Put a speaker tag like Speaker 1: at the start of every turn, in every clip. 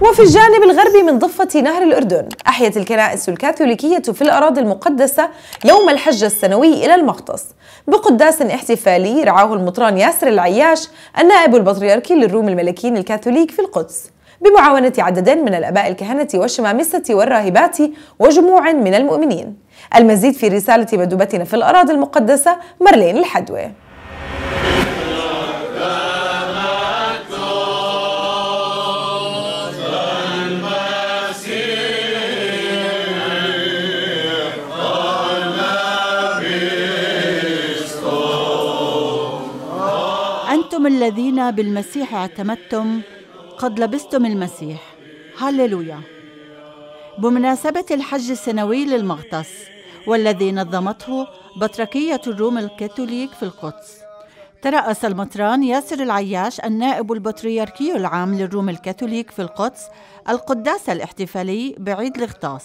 Speaker 1: وفي الجانب الغربي من ضفة نهر الأردن أحيت الكنائس الكاثوليكية في الأراضي المقدسة يوم الحج السنوي إلى المغطس بقداس احتفالي رعاه المطران ياسر العياش النائب البطريركي للروم الملكيين الكاثوليك في القدس بمعاونة عدد من الأباء الكهنة والشمامسة والراهبات وجموع من المؤمنين المزيد في رسالة مدوبتنا في الأراضي المقدسة مرلين الحدوي أنتم الذين بالمسيح اعتمدتم قد لبستم المسيح هللويا بمناسبة الحج السنوي للمغطس والذي نظمته بطركية الروم الكاثوليك في القدس ترأس المطران ياسر العياش النائب البطريركي العام للروم الكاثوليك في القدس القداس الاحتفالي بعيد الغطاس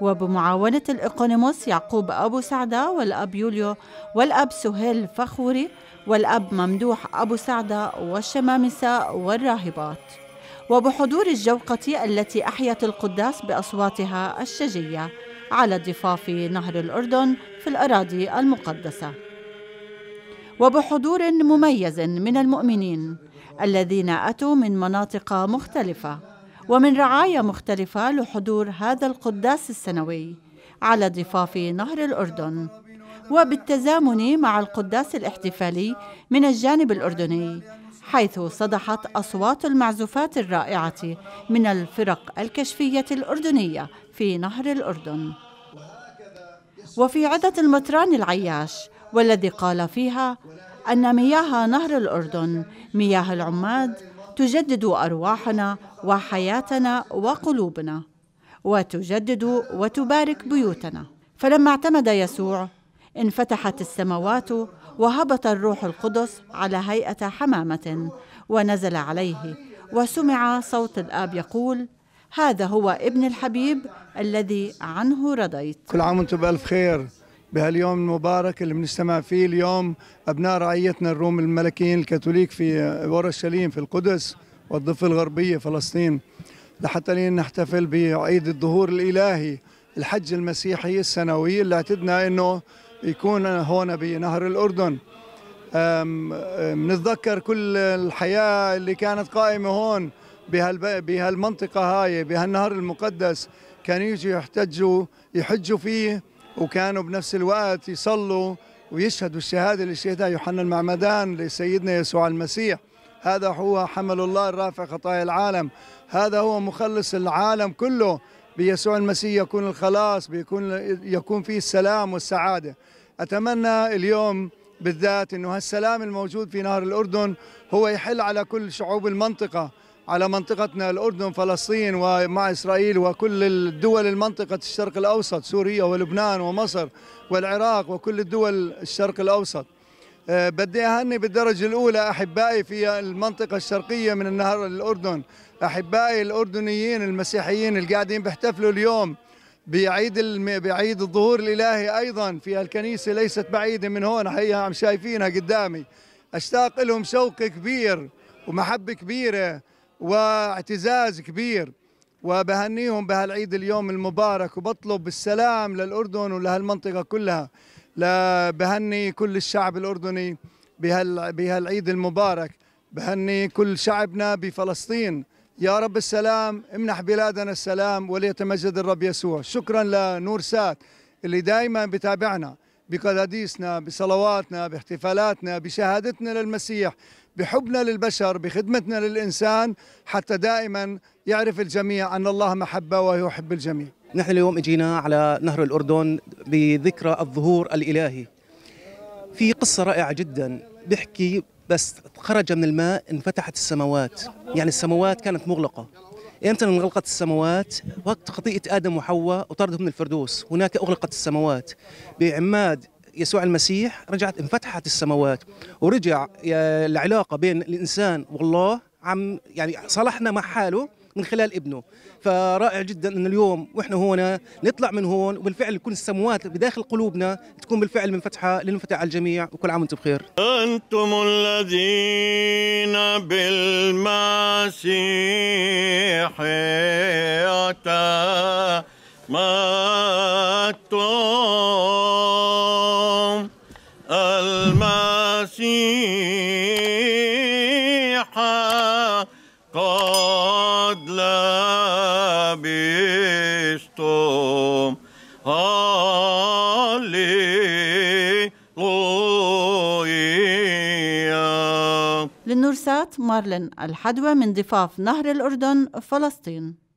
Speaker 1: وبمعاونة الإقونيموس يعقوب أبو سعدة والأب يوليو والأب سهيل فخوري والأب ممدوح أبو سعدة والشمامسة والراهبات وبحضور الجوقة التي أحيت القداس بأصواتها الشجية على ضفاف نهر الأردن في الأراضي المقدسة وبحضور مميز من المؤمنين الذين أتوا من مناطق مختلفة ومن رعايا مختلفة لحضور هذا القداس السنوي على ضفاف نهر الأردن وبالتزامن مع القداس الاحتفالي من الجانب الأردني حيث صدحت أصوات المعزوفات الرائعة من الفرق الكشفية الأردنية في نهر الأردن وفي عدة المطران العياش والذي قال فيها أن مياه نهر الأردن مياه العماد تجدد أرواحنا وحياتنا وقلوبنا وتجدد وتبارك بيوتنا فلما اعتمد يسوع انفتحت السماوات وهبط الروح القدس على هيئه حمامه ونزل عليه وسمع صوت الاب يقول هذا هو ابن الحبيب الذي عنه رضيت
Speaker 2: كل عام وانتم بألف خير بهاليوم المبارك اللي بنجتمع فيه اليوم أبناء رعيتنا الروم الملكيين الكاثوليك في اورشليم في القدس والضفة الغربية فلسطين لحتى لين نحتفل بعيد الظهور الإلهي الحج المسيحي السنوي اللي اعتدنا أنه يكون هون بنهر الأردن بنتذكر كل الحياة اللي كانت قائمة هون بهالمنطقة هاي بهالنهر المقدس كانوا يجوا يحتجوا يحجوا فيه وكانوا بنفس الوقت يصلوا ويشهدوا الشهادة اللي شهدها يوحنا المعمدان لسيدنا يسوع المسيح هذا هو حمل الله الرافع خطايا العالم هذا هو مخلص العالم كله بيسوع المسيح يكون الخلاص بيكون يكون فيه السلام والسعادة أتمنى اليوم بالذات أنه هالسلام الموجود في نهر الأردن هو يحل على كل شعوب المنطقة على منطقتنا الأردن فلسطين ومع إسرائيل وكل الدول المنطقة الشرق الأوسط سوريا ولبنان ومصر والعراق وكل الدول الشرق الأوسط آه، بدي أهني بالدرجة الأولى أحبائي في المنطقة الشرقية من النهر الأردن أحبائي الأردنيين المسيحيين اللي قاعدين بيحتفلوا اليوم بعيد الم... بعيد الظهور الإلهي أيضا في الكنيسة ليست بعيدة من هون هي عم شايفينها قدامي أشتاق لهم شوق كبير ومحبة كبيرة واعتزاز كبير وبهنيهم بهالعيد اليوم المبارك وبطلب السلام للأردن ولهالمنطقة كلها بهني كل الشعب الأردني بهال بهالعيد المبارك بهني كل شعبنا بفلسطين يا رب السلام امنح بلادنا السلام وليتمجد الرب يسوع شكرا لنور سات اللي دائما بتابعنا بقداديسنا بصلواتنا باحتفالاتنا بشهادتنا للمسيح بحبنا للبشر بخدمتنا للإنسان حتى دائما يعرف الجميع أن الله محبة ويحب الجميع
Speaker 3: نحن اليوم اجينا على نهر الاردن بذكرى الظهور الالهي في قصه رائعه جدا بيحكي بس خرج من الماء انفتحت السماوات يعني السماوات كانت مغلقه ايمتى انغلقت السماوات؟ وقت خطيئه ادم وحواء وطردهم من الفردوس، هناك اغلقت السماوات. بعماد يسوع المسيح رجعت انفتحت السماوات ورجع آه، العلاقه بين الانسان والله عم يعني صلحنا مع حاله من خلال ابنه فرائع جدا ان اليوم واحنا هنا نطلع من هون وبالفعل تكون السموات بداخل قلوبنا تكون بالفعل منفتحه للانفتاح على الجميع وكل عام وانتم بخير
Speaker 1: انتم الذين بالمسيح ماتم المسيح قد لبستم هاليلويا للنورسات مارلين الحدوى من ضفاف نهر الأردن فلسطين